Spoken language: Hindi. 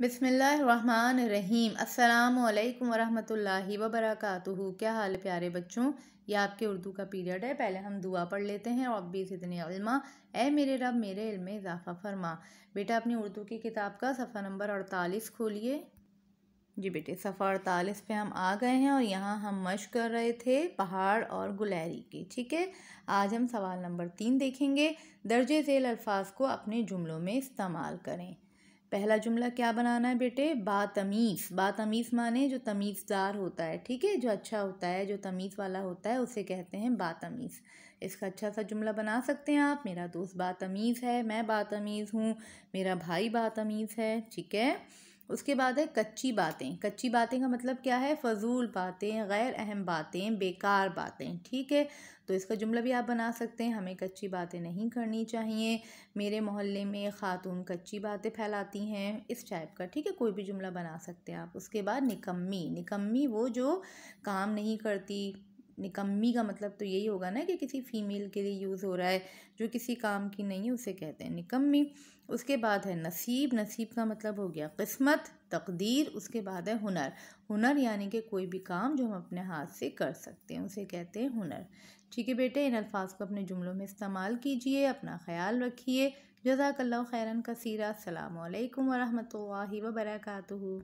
बिसमीम् अल्लाम वरहमतुल्लाहि वबरकातुहु क्या हाल प्यारे बच्चों ये आपके उर्दू का पीरियड है पहले हम दुआ पढ़ लेते हैं और बीस इतने अलमा ए मेरे रब मेरे इल्म इजाफ़ा फरमा बेटा अपनी उर्दू की किताब का सफ़ा नंबर अड़तालीस खोलिए जी बेटे सफ़ा अड़तालीस पे हम आ गए हैं और यहाँ हम मश कर रहे थे पहाड़ और गुलहरी के ठीक है आज हम सवाल नंबर तीन देखेंगे दर्ज झेल अल्फाज को अपने जुमलों में इस्तेमाल करें पहला जुमला क्या बनाना है बेटे बातमीज़ बातमीज़ माने जो तमीज़दार होता है ठीक है जो अच्छा होता है जो तमीज़ वाला होता है उसे कहते हैं बातमीज़ इसका अच्छा सा जुमला बना सकते हैं आप मेरा दोस्त बातमीज़ है मैं बातमीज़ हूँ मेरा भाई बातमीज़ है ठीक है उसके बाद है कच्ची बातें कच्ची बातें का मतलब क्या है फजूल बातें गैर अहम बातें बेकार बातें ठीक है तो इसका जुमला भी आप बना सकते हैं हमें कच्ची बातें नहीं करनी चाहिए मेरे मोहल्ले में ख़ातून कच्ची बातें फैलाती हैं इस टाइप का ठीक है कोई भी जुमला बना सकते हैं आप उसके बाद निकम्मी निकम्मी वो जो काम नहीं करती निकम्मी का मतलब तो यही होगा ना कि किसी फ़ीमेल के लिए यूज़ हो रहा है जो किसी काम की नहीं है उसे कहते हैं निकम्मी उसके बाद है नसीब नसीब का मतलब हो गया किस्मत तकदीर उसके बाद है हुनर हुनर यानी कि कोई भी काम जो हम अपने हाथ से कर सकते हैं उसे कहते हैं हुनर ठीक है बेटे इन अल्फाज को अपने जुमलों में इस्तेमाल कीजिए अपना ख्याल रखिए जजाकल्ला खैरन कसीरा अल्लाम वरहमल वबरकू